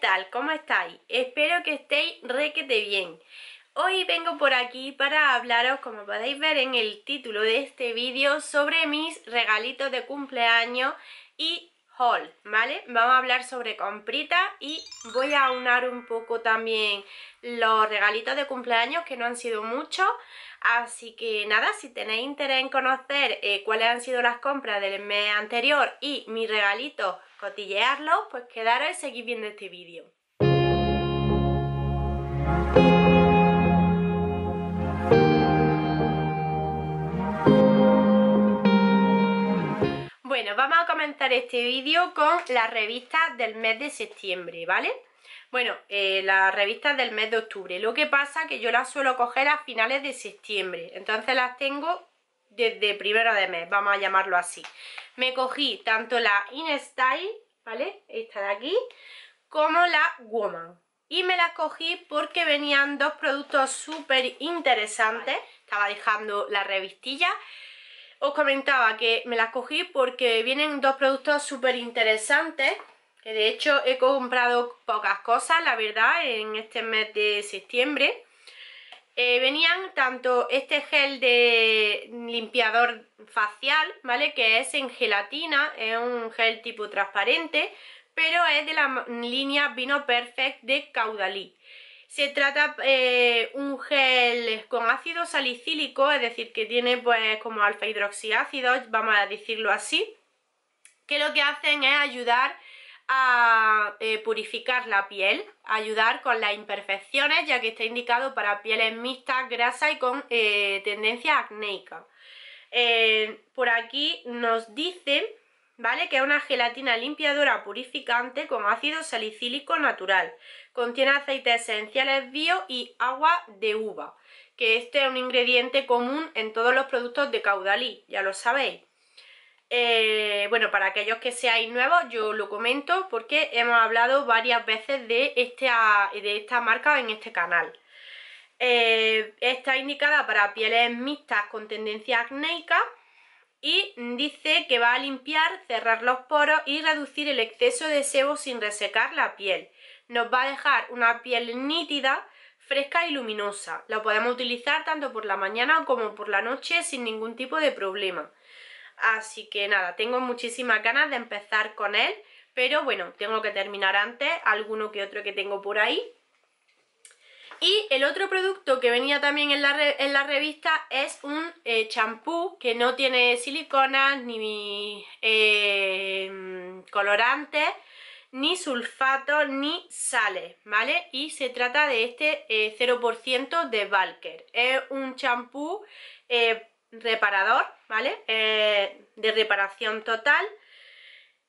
tal? ¿Cómo estáis? Espero que estéis requete bien. Hoy vengo por aquí para hablaros, como podéis ver en el título de este vídeo, sobre mis regalitos de cumpleaños y haul, ¿vale? Vamos a hablar sobre comprita y voy a aunar un poco también los regalitos de cumpleaños que no han sido muchos Así que nada, si tenéis interés en conocer eh, cuáles han sido las compras del mes anterior y mis regalitos cotillearlo, pues quedaros y seguir viendo este vídeo. Bueno, vamos a comenzar este vídeo con las revistas del mes de septiembre, ¿vale? Bueno, eh, las revistas del mes de octubre. Lo que pasa que yo las suelo coger a finales de septiembre. Entonces las tengo desde primero de mes, vamos a llamarlo así. Me cogí tanto la InStyle, ¿vale? Esta de aquí, como la Woman. Y me las cogí porque venían dos productos súper interesantes. Estaba dejando la revistilla. Os comentaba que me las cogí porque vienen dos productos súper interesantes. Que de hecho he comprado pocas cosas, la verdad, en este mes de septiembre eh, venían tanto este gel de limpiador facial, ¿vale? Que es en gelatina, es un gel tipo transparente, pero es de la línea Vino Perfect de Caudalí. Se trata eh, un gel con ácido salicílico, es decir, que tiene pues como alfa hidroxiácidos, vamos a decirlo así, que lo que hacen es ayudar eh, purificar la piel, ayudar con las imperfecciones, ya que está indicado para pieles mixtas, grasas y con eh, tendencia acnéica. Eh, por aquí nos dicen, ¿vale? Que es una gelatina limpiadora purificante con ácido salicílico natural. Contiene aceites esenciales bio y agua de uva, que este es un ingrediente común en todos los productos de caudalí, ya lo sabéis. Eh, bueno, para aquellos que seáis nuevos, yo lo comento porque hemos hablado varias veces de esta, marca en este canal. Eh, está indicada para pieles mixtas con tendencia acnéica y dice que va a limpiar, cerrar los poros y reducir el exceso de sebo sin resecar la piel. Nos va a dejar una piel nítida, fresca y luminosa. La podemos utilizar tanto por la mañana como por la noche sin ningún tipo de problema. Así que nada, tengo muchísimas ganas de empezar con él, pero bueno, tengo que terminar antes alguno que otro que tengo por ahí. Y el otro producto que venía también en la, revista es un eh, champú que no tiene siliconas, ni eh, colorantes, ni sulfatos, ni sales, ¿vale? Y se trata de este 0% eh, de Valker. Es un champú reparador, ¿vale? Eh, de reparación total.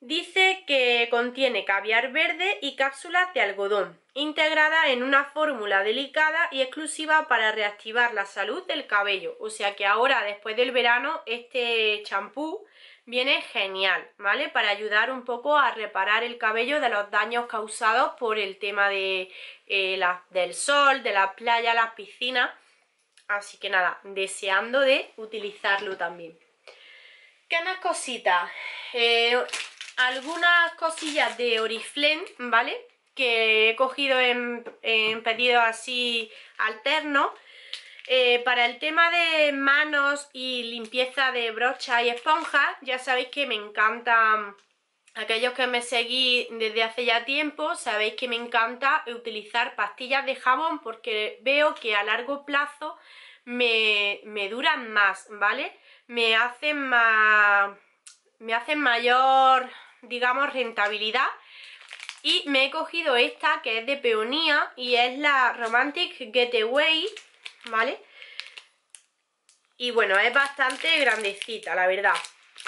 Dice que contiene caviar verde y cápsulas de algodón, integrada en una fórmula delicada y exclusiva para reactivar la salud del cabello. O sea que ahora, después del verano, este champú viene genial, ¿vale? Para ayudar un poco a reparar el cabello de los daños causados por el tema de, eh, del sol, de la playa, las piscinas Así que nada, deseando de utilizarlo también. ¿Qué más cositas? Eh, algunas cosillas de Oriflame, ¿vale? Que he cogido en, pedido así alterno. Eh, para el tema de manos y limpieza de brocha y esponjas, ya sabéis que me encantan Aquellos que me seguís desde hace ya tiempo sabéis que me encanta utilizar pastillas de jabón porque veo que a largo plazo me, duran más, ¿vale? Me hacen más... me hacen mayor, digamos, rentabilidad y me he cogido esta que es de peonía y es la Romantic Getaway, ¿vale? Y bueno, es bastante grandecita, la verdad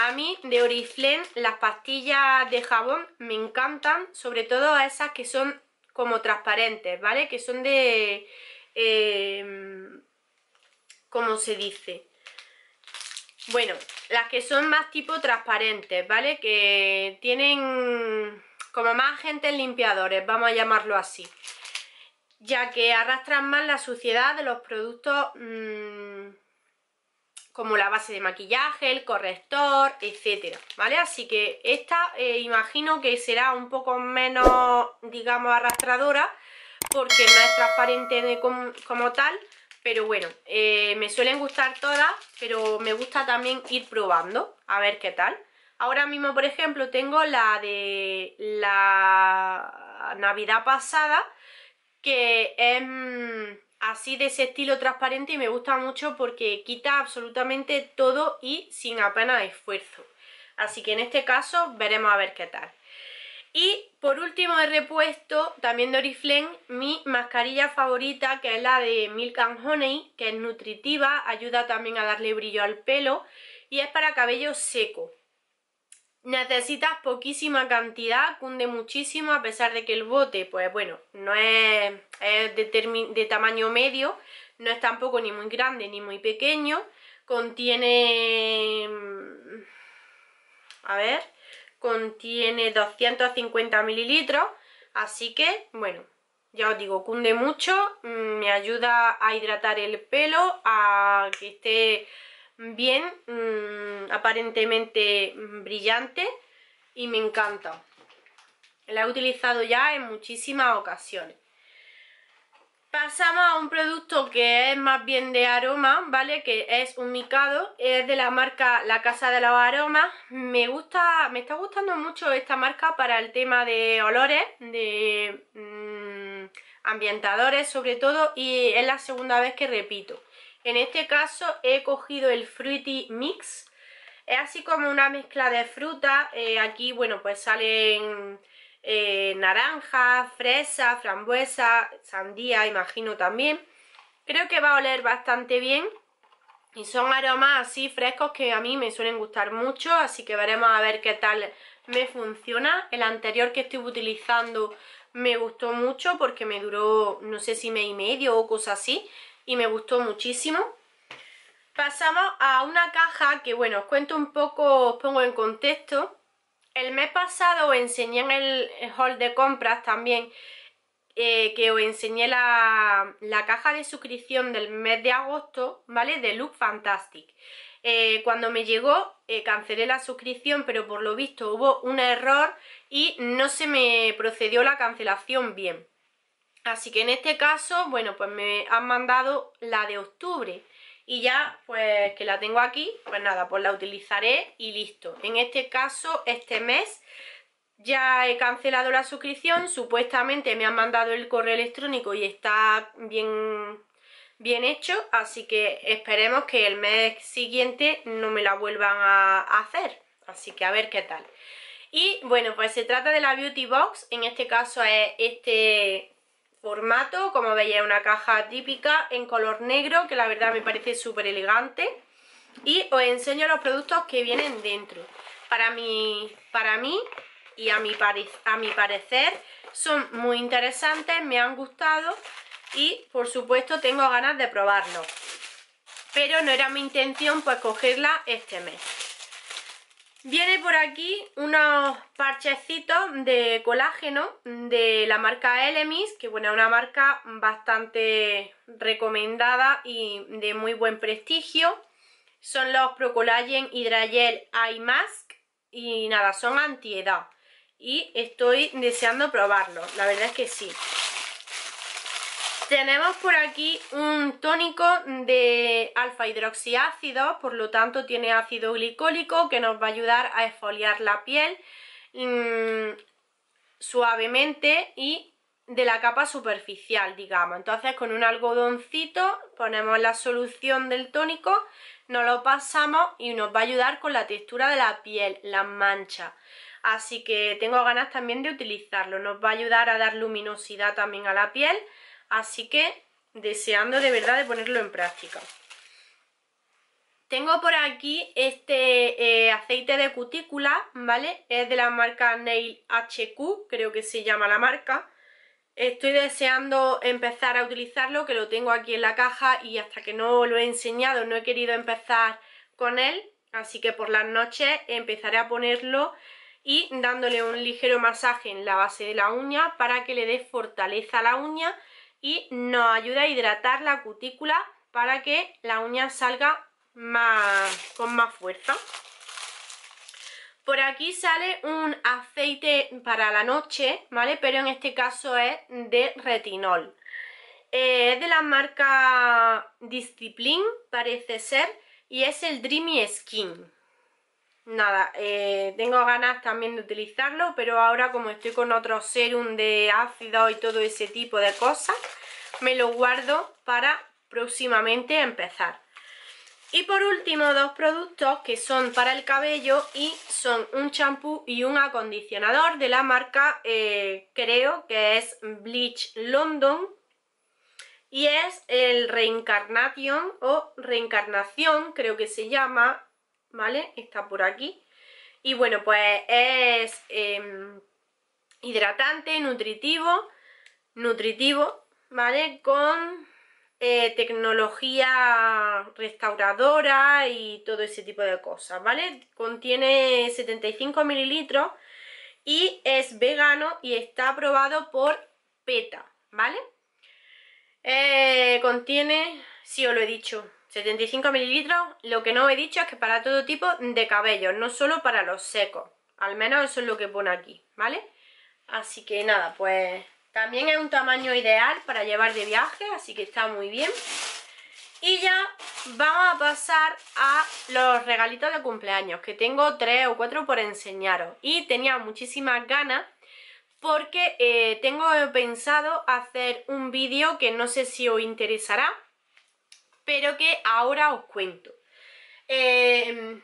a mí de Oriflame las pastillas de jabón me encantan, sobre todo a esas que son como transparentes, ¿vale? Que son de... Em, ¿Cómo se dice? Bueno, las que son más tipo transparentes, ¿vale? Que tienen como más agentes limpiadores, vamos a llamarlo así. Ya que arrastran más la suciedad de los productos... Mm, como la base de maquillaje, el corrector, etcétera, ¿vale? Así que esta eh, imagino que será un poco menos, digamos, arrastradora porque no es transparente como tal, pero bueno, eh, me suelen gustar todas, pero me gusta también ir probando a ver qué tal. Ahora mismo, por ejemplo, tengo la de la Navidad pasada, que es mm, así de ese estilo transparente y me gusta mucho porque quita absolutamente todo y sin apenas esfuerzo. Así que en este caso veremos a ver qué tal. Y por último he repuesto también de Oriflame mi mascarilla favorita que es la de Milk and Honey, que es nutritiva, ayuda también a darle brillo al pelo y es para cabello seco necesitas poquísima cantidad, cunde muchísimo a pesar de que el bote, pues bueno, no es, de, de tamaño medio, no es tampoco ni muy grande ni muy pequeño, contiene... Mm, a ver, contiene 250 mililitros, así que bueno, ya os digo, cunde mucho, mm, me ayuda a hidratar el pelo, a que esté bien mm, aparentemente mm, brillante y me encanta. La he utilizado ya en muchísimas ocasiones. Pasamos a un producto que es más bien de aroma, ¿vale? Que es un micado, es de la marca La Casa de los Aromas. Me gusta, me está gustando mucho esta marca para el tema de olores, de mm, ambientadores sobre todo, y es la segunda vez que repito. En este caso he cogido el Fruity Mix es así como una mezcla de frutas. Eh, aquí, bueno, pues salen eh, naranjas, fresas, frambuesa, sandía, imagino también. Creo que va a oler bastante bien. Y son aromas así frescos que a mí me suelen gustar mucho, así que veremos a ver qué tal me funciona. El anterior que estuve utilizando me gustó mucho porque me duró, no sé si mes y medio o cosa así, y me gustó muchísimo. Pasamos a una caja que, bueno, os cuento un poco, os pongo en contexto. El mes pasado os enseñé en el hall de compras también eh, que os enseñé la, caja de suscripción del mes de agosto, ¿vale? De Look Fantastic. Eh, cuando me llegó eh, cancelé la suscripción, pero por lo visto hubo un error y no se me procedió la cancelación bien. Así que en este caso, bueno, pues me han mandado la de octubre y ya pues que la tengo aquí, pues nada, pues la utilizaré y listo. En este caso, este mes ya he cancelado la suscripción, supuestamente me han mandado el correo electrónico y está bien, bien hecho, así que esperemos que el mes siguiente no me la vuelvan a hacer, así que a ver qué tal. Y bueno, pues se trata de la Beauty Box, en este caso es este formato, como veis es una caja típica en color negro que la verdad me parece súper elegante y os enseño los productos que vienen dentro para mí, para mí y a mi, a mi parecer son muy interesantes, me han gustado y por supuesto tengo ganas de probarlos pero no era mi intención pues cogerla este mes Viene por aquí unos parchecitos de colágeno de la marca Elemis, que bueno, es una marca bastante recomendada y de muy buen prestigio. Son los Procollagen Hydragel Eye Mask y nada, son antiedad. Y estoy deseando probarlo, la verdad es que sí. Tenemos por aquí un tónico de alfa hidroxiácidos por lo tanto tiene ácido glicólico que nos va a ayudar a esfoliar la piel mm, suavemente y de la capa superficial, digamos. Entonces con un algodoncito ponemos la solución del tónico, nos lo pasamos y nos va a ayudar con la textura de la piel, las manchas así que tengo ganas también de utilizarlo, nos va a ayudar a dar luminosidad también a la piel Así que deseando de verdad de ponerlo en práctica. Tengo por aquí este eh, aceite de cutícula, ¿vale? Es de la marca Nail HQ, creo que se llama la marca. Estoy deseando empezar a utilizarlo, que lo tengo aquí en la caja y hasta que no lo he enseñado no he querido empezar con él. Así que por las noches empezaré a ponerlo y dándole un ligero masaje en la base de la uña para que le dé fortaleza a la uña y nos ayuda a hidratar la cutícula para que la uña salga con más fuerza. Por aquí sale un aceite para la noche, ¿vale? Pero en este caso es de retinol. Eh, es de la marca Discipline, parece ser, y es el Dreamy Skin nada, eh, tengo ganas también de utilizarlo, pero ahora como estoy con otro serum de ácido y todo ese tipo de cosas, me lo guardo para próximamente empezar. Y por último, dos productos que son para el cabello y son un champú y un acondicionador de la marca, eh, creo que es Bleach London. Y es el Reincarnation o Reencarnación, creo que se llama, ¿vale? Está por aquí. Y bueno, pues es em, hidratante, nutritivo, nutritivo, ¿vale? Con eh, tecnología restauradora y todo ese tipo de cosas, ¿vale? Contiene 75 mililitros y es vegano y está aprobado por PETA, ¿vale? Eh, contiene, sí os lo he dicho, 75 mililitros, lo que no he dicho es que para todo tipo de cabello, no solo para los secos. Al menos eso es lo que pone aquí, ¿vale? Así que nada, pues también es un tamaño ideal para llevar de viaje, así que está muy bien. Y ya vamos a pasar a los regalitos de cumpleaños, que tengo tres o cuatro por enseñaros. Y tenía muchísimas ganas porque eh, tengo pensado hacer un vídeo que no sé si os interesará pero que ahora os cuento. Eh,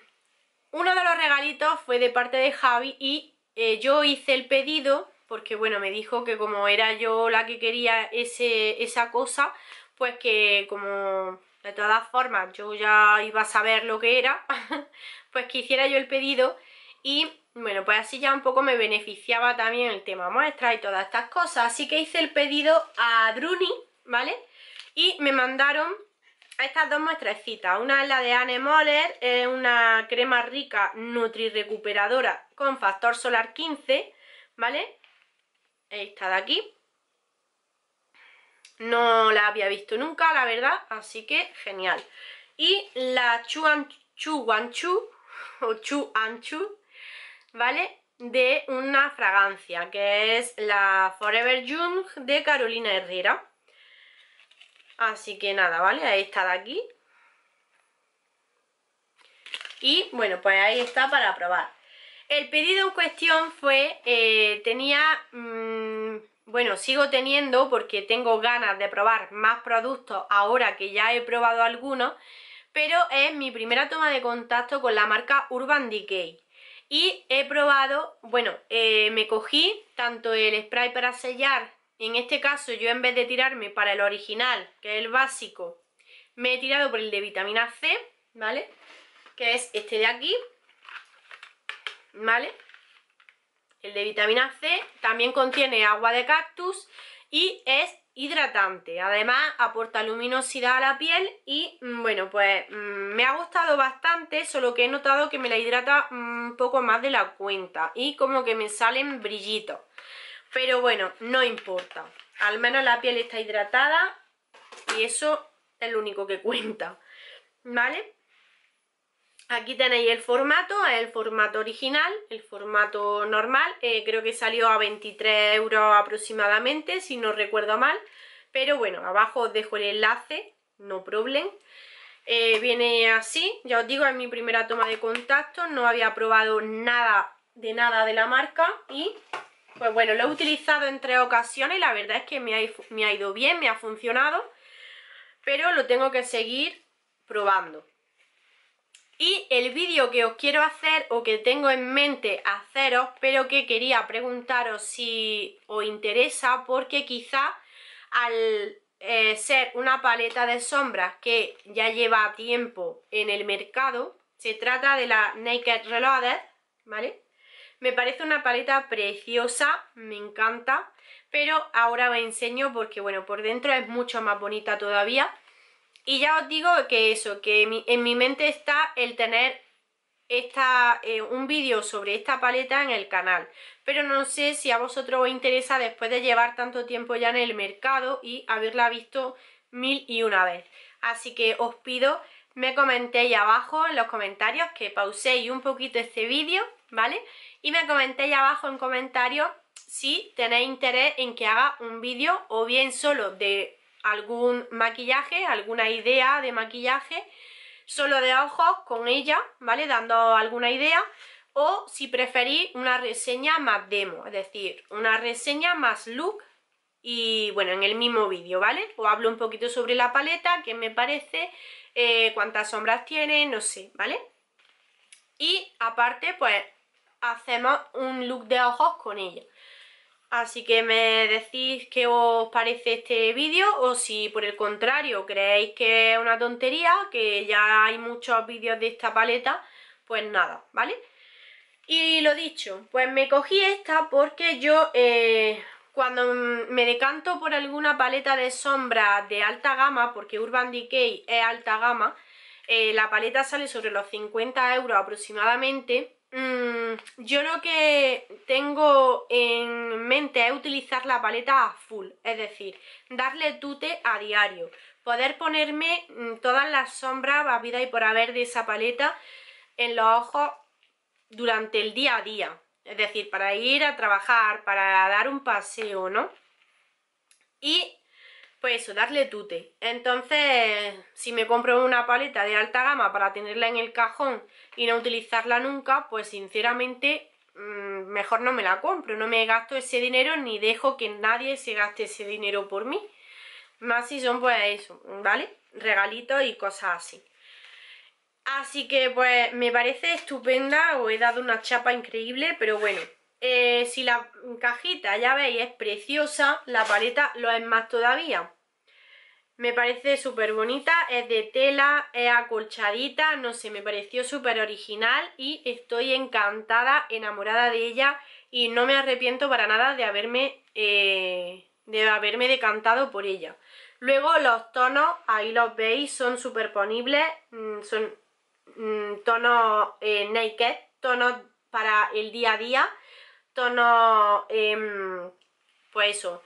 uno de los regalitos fue de parte de Javi y eh, yo hice el pedido porque bueno, me dijo que como era yo la que quería ese, esa cosa, pues que como de todas formas yo ya iba a saber lo que era, pues que hiciera yo el pedido y bueno, pues así ya un poco me beneficiaba también el tema muestra y todas estas cosas. Así que hice el pedido a Druni, ¿vale? Y me mandaron estas dos muestrecitas. Una es la de Anne Moller, es una crema rica nutri recuperadora con factor solar 15, ¿vale? Esta de aquí. No la había visto nunca, la verdad, así que genial. Y la Chu Guanchu, o Chu ¿vale? De una fragancia, que es la Forever Young de Carolina Herrera. Así que nada, ¿vale? Ahí está de aquí. Y bueno, pues ahí está para probar. El pedido en cuestión fue, eh, tenía, mm, bueno, sigo teniendo porque tengo ganas de probar más productos ahora que ya he probado algunos, pero es mi primera toma de contacto con la marca Urban Decay. Y he probado, bueno, eh, me cogí tanto el spray para sellar en este caso yo en vez de tirarme para el original, que es el básico, me he tirado por el de vitamina C, ¿vale? Que es este de aquí, ¿vale? El de vitamina C también contiene agua de cactus y es hidratante. Además aporta luminosidad a la piel y mm, bueno, pues mm, me ha gustado bastante, solo que he notado que me la hidrata mm, un poco más de la cuenta y como que me salen brillitos. Pero bueno, no importa. Al menos la piel está hidratada y eso es lo único que cuenta. ¿Vale? Aquí tenéis el formato, el formato original, el formato normal. Eh, creo que salió a 23 euros aproximadamente, si no recuerdo mal. Pero bueno, abajo os dejo el enlace, no problem. Eh, viene así, ya os digo, es mi primera toma de contacto, no había probado nada de nada de la marca y pues bueno, lo he utilizado en tres ocasiones y la verdad es que me ha, ido bien, me ha funcionado. Pero lo tengo que seguir probando. Y el vídeo que os quiero hacer o que tengo en mente haceros, pero que quería preguntaros si os interesa, porque quizá al eh, ser una paleta de sombras que ya lleva tiempo en el mercado, se trata de la Naked Reloaded, ¿vale? Me parece una paleta preciosa, me encanta, pero ahora me enseño porque, bueno, por dentro es mucho más bonita todavía. Y ya os digo que eso, que en mi mente está el tener esta, eh, un vídeo sobre esta paleta en el canal pero no sé si a vosotros os interesa después de llevar tanto tiempo ya en el mercado y haberla visto mil y una vez así que os pido me comentéis abajo en los comentarios que pauséis un poquito este vídeo ¿vale? y me comentéis abajo en comentarios si tenéis interés en que haga un vídeo o bien solo de algún maquillaje, alguna idea de maquillaje, solo de ojos con ella, ¿vale? Dando alguna idea o si preferís una reseña más demo, es decir, una reseña más look y bueno, en el mismo vídeo, ¿vale? O hablo un poquito sobre la paleta, qué me parece, eh, cuántas sombras tiene, no sé, ¿vale? Y aparte, pues hacemos un look de ojos con ella. Así que me decís qué os parece este vídeo o si por el contrario creéis que es una tontería, que ya hay muchos vídeos de esta paleta, pues nada, ¿vale? Y lo dicho, pues me cogí esta porque yo eh, cuando me decanto por alguna paleta de sombra de alta gama, porque Urban Decay es alta gama, eh, la paleta sale sobre los 50 euros aproximadamente Mm, yo lo que tengo en mente es utilizar la paleta a full, es decir, darle tute a diario, poder ponerme mm, todas las sombras a vida y por haber de esa paleta en los ojos durante el día a día, es decir, para ir a trabajar, para dar un paseo, ¿no? Y pues eso, darle tute. Entonces, si me compro una paleta de alta gama para tenerla en el cajón y no utilizarla nunca, pues sinceramente mm, mejor no me la compro, no me gasto ese dinero ni dejo que nadie se gaste ese dinero por mí. Más si son pues eso, ¿vale? Regalitos y cosas así. Así que pues me parece estupenda, os he dado una chapa increíble, pero bueno, eh, si la cajita, ya veis, es preciosa, la paleta lo es más todavía. Me parece súper bonita, es de tela, es acolchadita, no sé, me pareció súper original y estoy encantada, enamorada de ella y no me arrepiento para nada de haberme, eh, de haberme decantado por ella. Luego los tonos, ahí los veis, son súper ponibles mm, son mm, tonos eh, naked, tonos para el día a día tonos, em, pues eso,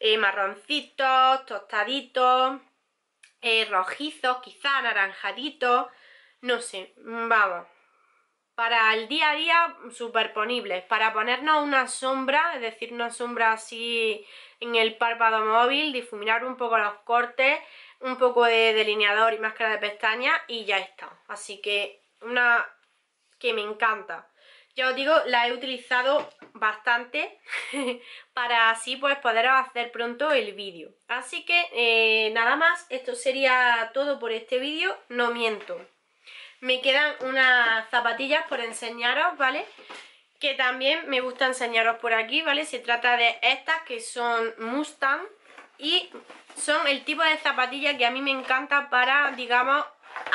eh, marroncitos, tostaditos, eh, rojizos, quizá anaranjaditos, no sé, mm, vamos. Para el día a día, superponibles. Para ponernos una sombra, es decir, una sombra así en el párpado móvil, difuminar un poco los cortes, un poco de delineador y máscara de pestañas y ya está. Así que una que me encanta ya os digo, la he utilizado bastante para así pues poder hacer pronto el vídeo. Así que eh, nada más, esto sería todo por este vídeo, no miento. Me quedan unas zapatillas por enseñaros, ¿vale? Que también me gusta enseñaros por aquí, ¿vale? Se trata de estas que son Mustang y son el tipo de zapatillas que a mí me encanta para, digamos,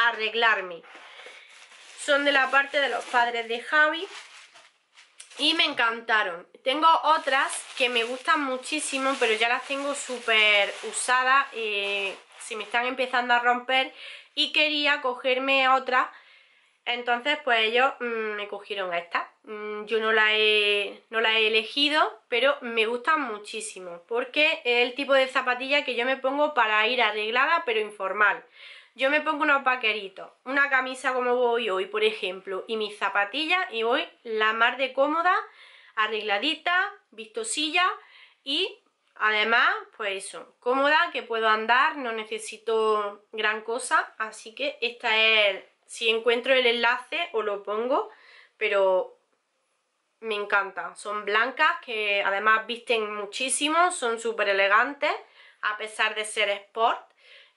arreglarme. Son de la parte de los padres de Javi y me encantaron. Tengo otras que me gustan muchísimo, pero ya las tengo súper usadas, y eh, si me están empezando a romper y quería cogerme otra Entonces, pues ellos mm, me cogieron esta. Mm, yo no la, he, no la he elegido, pero me gustan muchísimo. Porque es el tipo de zapatilla que yo me pongo para ir arreglada, pero informal. Yo me pongo unos vaqueritos, una camisa como voy hoy, por ejemplo, y mis zapatillas y voy la más de cómoda, arregladita, vistosilla y además, pues eso, cómoda, que puedo andar, no necesito gran cosa, así que esta es, si encuentro el enlace o lo pongo, pero me encanta. Son blancas que además visten muchísimo, son súper elegantes a pesar de ser sport.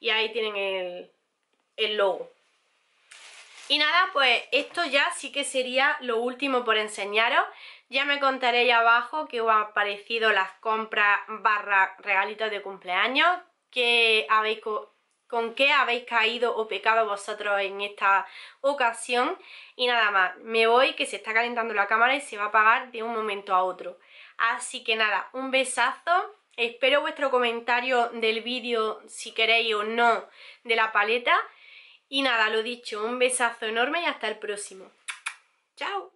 Y ahí tienen el, el logo. Y nada, pues esto ya sí que sería lo último por enseñaros. Ya me contaréis abajo qué os han parecido las compras barra regalitos de cumpleaños, que habéis con qué habéis caído o pecado vosotros en esta ocasión. Y nada más, me voy que se está calentando la cámara y se va a apagar de un momento a otro. Así que nada, un besazo. Espero vuestro comentario del vídeo, si queréis o no, de la paleta. Y nada, lo dicho, un besazo enorme y hasta el próximo. ¡Chao!